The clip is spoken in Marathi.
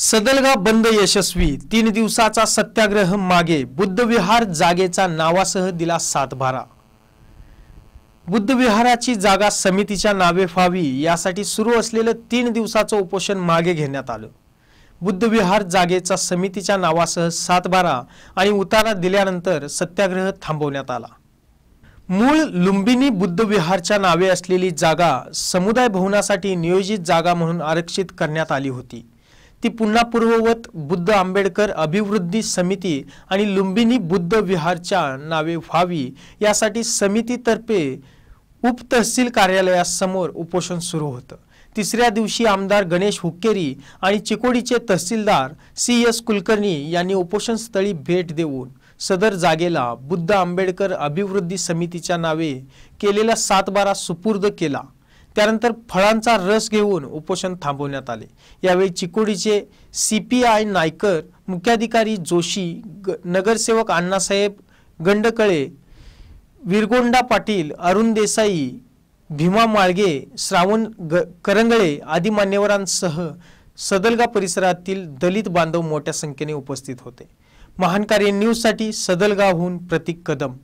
सदलगा बंद यशस्वी तीन दिवसाचा सत्याग्रह मागे बुद्धविहार जागेचा नावासह दिला सातभारा बुद्धविहाराची जागा समितीच्या नावे फावी यासाठी सुरू असलेलं तीन दिवसाचं उपोषण मागे घेण्यात आलं बुद्धविहार जागेचा समितीच्या नावासह सातबारा आणि उतारा दिल्यानंतर सत्याग्रह थांबवण्यात आला मूळ लुंबिनी बुद्धविहारच्या नावे असलेली जागा समुदाय भवनासाठी नियोजित जागा म्हणून आरक्षित करण्यात आली होती ती पुन्हा पूर्ववत बुद्ध आंबेडकर अभिवृद्धी समिती आणि लुंबिनी बुद्ध विहारच्या नावे व्हावी यासाठी समितीतर्फे उपतहसील कार्यालयासमोर उपोषण सुरू होतं तिसऱ्या दिवशी आमदार गणेश हुक्केरी आणि चिकोडीचे तहसीलदार सी एस कुलकर्णी यांनी उपोषणस्थळी भेट देऊन सदर जागेला बुद्ध आंबेडकर अभिवृद्धी समितीच्या नावे केलेला सातबारा सुपूर्द केला त्यानंतर फळांचा रस घेऊन उपोषण थांबवण्यात आले यावेळी चिकोडीचे सी पी आय नायकर मुख्याधिकारी जोशी नगरसेवक अण्णासाहेब गंडकळे विरगोंडा पाटील अरुण देसाई भीमा माळगे श्रावण ग करंगळे आदी मान्यवरांसह सदलगा परिसरातील दलित बांधव मोठ्या संख्येने उपस्थित होते महान कार्य न्यूजसाठी सदलगाहून प्रतीक कदम